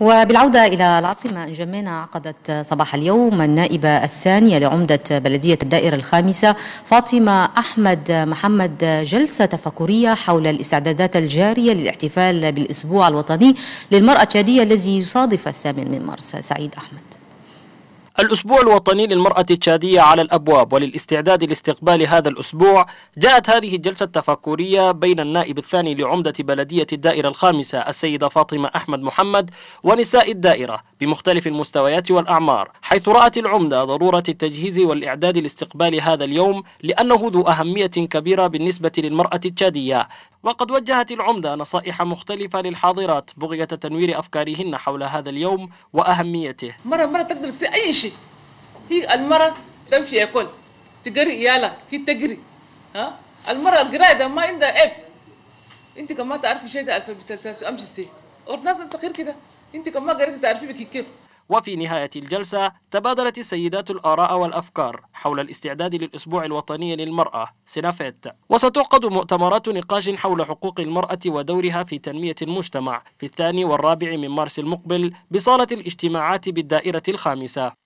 وبالعودة إلى العاصمة جمينة عقدت صباح اليوم النائبة الثانية لعمدة بلدية الدائرة الخامسة فاطمة أحمد محمد جلسة تفكرية حول الاستعدادات الجارية للاحتفال بالأسبوع الوطني للمرأة التشادية الذي يصادف الثامن من مارس سعيد أحمد الأسبوع الوطني للمرأة التشادية على الأبواب وللاستعداد لاستقبال هذا الأسبوع جاءت هذه الجلسة التفكرية بين النائب الثاني لعمدة بلدية الدائرة الخامسة السيدة فاطمة أحمد محمد ونساء الدائرة بمختلف المستويات والأعمار حيث رأت العمدة ضرورة التجهيز والإعداد لاستقبال هذا اليوم لأنه ذو أهمية كبيرة بالنسبة للمرأة التشادية وقد وجهت العمدة نصائح مختلفة للحاضرات بغية تنوير أفكارهن حول هذا اليوم وأهميته مرة مرة تقدر تسي أي شيء هي المرة تمشي ياكل تقري يالا هي تقري ها المرة القراية ده ما عندها عيب أنت كمان تعرفي شيء ده أمشي سي أو ناس صغير كده أنت كمان قريتي تعرفي بك كيف وفي نهاية الجلسة تبادلت السيدات الآراء والأفكار حول الاستعداد للأسبوع الوطني للمرأة سنافيت وستعقد مؤتمرات نقاش حول حقوق المرأة ودورها في تنمية المجتمع في الثاني والرابع من مارس المقبل بصالة الاجتماعات بالدائرة الخامسة